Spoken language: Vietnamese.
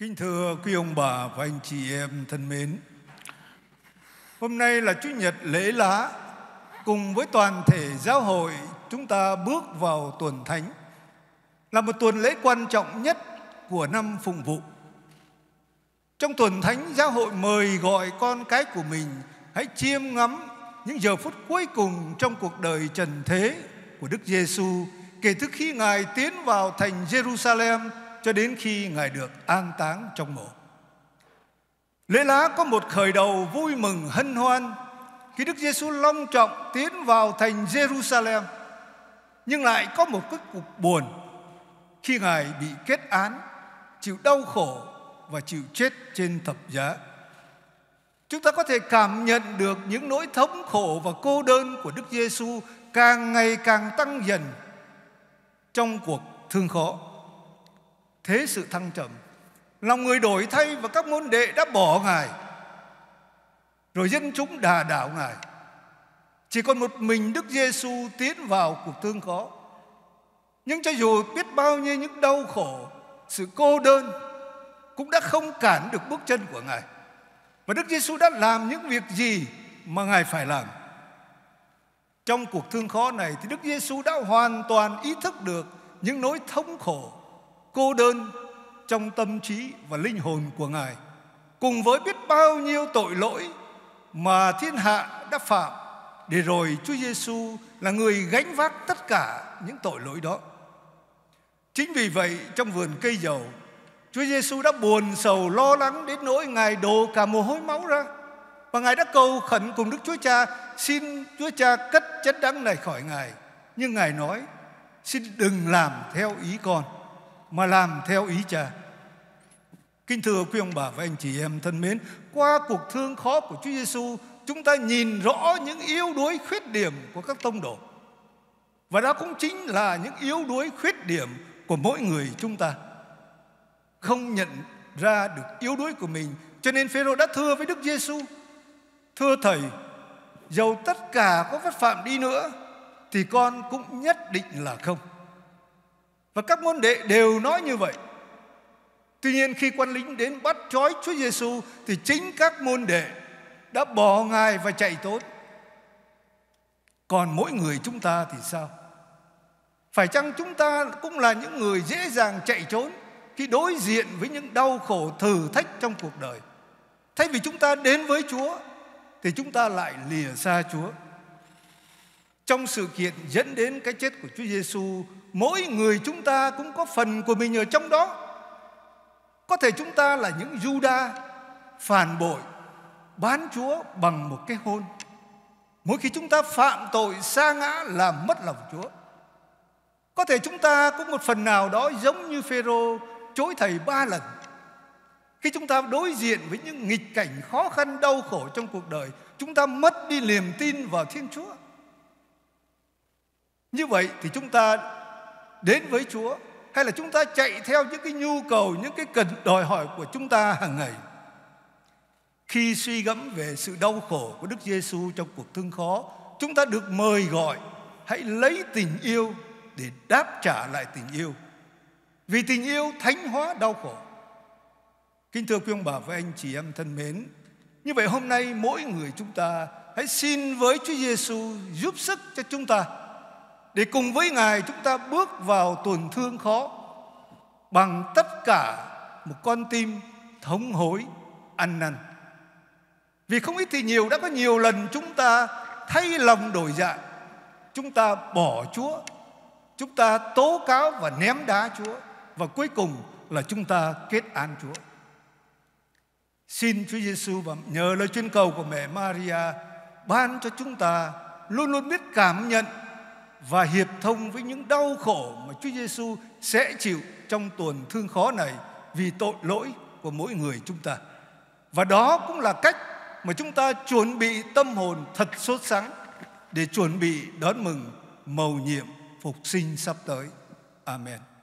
Kính thưa quý ông bà và anh chị em thân mến, hôm nay là Chủ nhật lễ lá, cùng với toàn thể giáo hội chúng ta bước vào tuần thánh là một tuần lễ quan trọng nhất của năm phụng vụ. Trong tuần thánh giáo hội mời gọi con cái của mình hãy chiêm ngắm những giờ phút cuối cùng trong cuộc đời trần thế của Đức Giêsu kể từ khi Ngài tiến vào thành Jerusalem cho đến khi Ngài được an táng trong mộ. Lễ lá có một khởi đầu vui mừng hân hoan khi Đức Giêsu long trọng tiến vào thành Jerusalem nhưng lại có một kết cục buồn khi Ngài bị kết án, chịu đau khổ và chịu chết trên thập giá. Chúng ta có thể cảm nhận được những nỗi thống khổ và cô đơn của Đức Giêsu càng ngày càng tăng dần trong cuộc thương khó thế sự thăng trầm lòng người đổi thay và các môn đệ đã bỏ ngài rồi dân chúng đà đảo ngài chỉ còn một mình đức giêsu tiến vào cuộc thương khó nhưng cho dù biết bao nhiêu những đau khổ sự cô đơn cũng đã không cản được bước chân của ngài và đức giêsu đã làm những việc gì mà ngài phải làm trong cuộc thương khó này thì đức giêsu đã hoàn toàn ý thức được những nỗi thống khổ cô đơn trong tâm trí và linh hồn của Ngài cùng với biết bao nhiêu tội lỗi mà thiên hạ đã phạm để rồi Chúa Giêsu là người gánh vác tất cả những tội lỗi đó. Chính vì vậy trong vườn cây dầu Chúa Giêsu đã buồn sầu lo lắng đến nỗi Ngài đổ cả mồ hôi máu ra Và Ngài đã cầu khẩn cùng Đức Chúa Cha Xin Chúa Cha cất chất đắng này khỏi Ngài Nhưng Ngài nói Xin đừng làm theo ý con mà làm theo ý Cha. Kính thưa quý ông bà và anh chị em thân mến, qua cuộc thương khó của Chúa Giêsu, chúng ta nhìn rõ những yếu đuối khuyết điểm của các tông đồ. Và đó cũng chính là những yếu đuối khuyết điểm của mỗi người chúng ta. Không nhận ra được yếu đuối của mình, cho nên Phêrô đã thưa với Đức Giêsu: "Thưa thầy, dầu tất cả có vất phạm đi nữa thì con cũng nhất định là không." Và các môn đệ đều nói như vậy. Tuy nhiên khi quân lính đến bắt trói Chúa Giêsu thì chính các môn đệ đã bỏ ngài và chạy trốn. Còn mỗi người chúng ta thì sao? Phải chăng chúng ta cũng là những người dễ dàng chạy trốn khi đối diện với những đau khổ thử thách trong cuộc đời? Thay vì chúng ta đến với Chúa thì chúng ta lại lìa xa Chúa. Trong sự kiện dẫn đến cái chết của Chúa Giêsu mỗi người chúng ta cũng có phần của mình ở trong đó có thể chúng ta là những Juda phản bội bán Chúa bằng một cái hôn mỗi khi chúng ta phạm tội xa ngã làm mất lòng Chúa có thể chúng ta cũng một phần nào đó giống như Phêrô chối thầy ba lần khi chúng ta đối diện với những nghịch cảnh khó khăn đau khổ trong cuộc đời chúng ta mất đi niềm tin vào Thiên Chúa như vậy thì chúng ta đến với Chúa hay là chúng ta chạy theo những cái nhu cầu, những cái cần đòi hỏi của chúng ta hàng ngày. Khi suy gẫm về sự đau khổ của Đức Giêsu trong cuộc thương khó, chúng ta được mời gọi hãy lấy tình yêu để đáp trả lại tình yêu. Vì tình yêu thánh hóa đau khổ. Kính thưa quý ông bà và anh chị em thân mến, như vậy hôm nay mỗi người chúng ta hãy xin với Chúa Giêsu giúp sức cho chúng ta để cùng với Ngài chúng ta bước vào tuần thương khó bằng tất cả một con tim thống hối ăn năn. Vì không ít thì nhiều đã có nhiều lần chúng ta thay lòng đổi dạ, chúng ta bỏ Chúa, chúng ta tố cáo và ném đá Chúa và cuối cùng là chúng ta kết án Chúa. Xin Chúa Giêsu và nhờ lời chuyên cầu của mẹ Maria ban cho chúng ta luôn luôn biết cảm nhận và hiệp thông với những đau khổ mà Chúa Giêsu sẽ chịu trong tuần thương khó này vì tội lỗi của mỗi người chúng ta. Và đó cũng là cách mà chúng ta chuẩn bị tâm hồn thật sốt sắng để chuẩn bị đón mừng mầu nhiệm phục sinh sắp tới. Amen.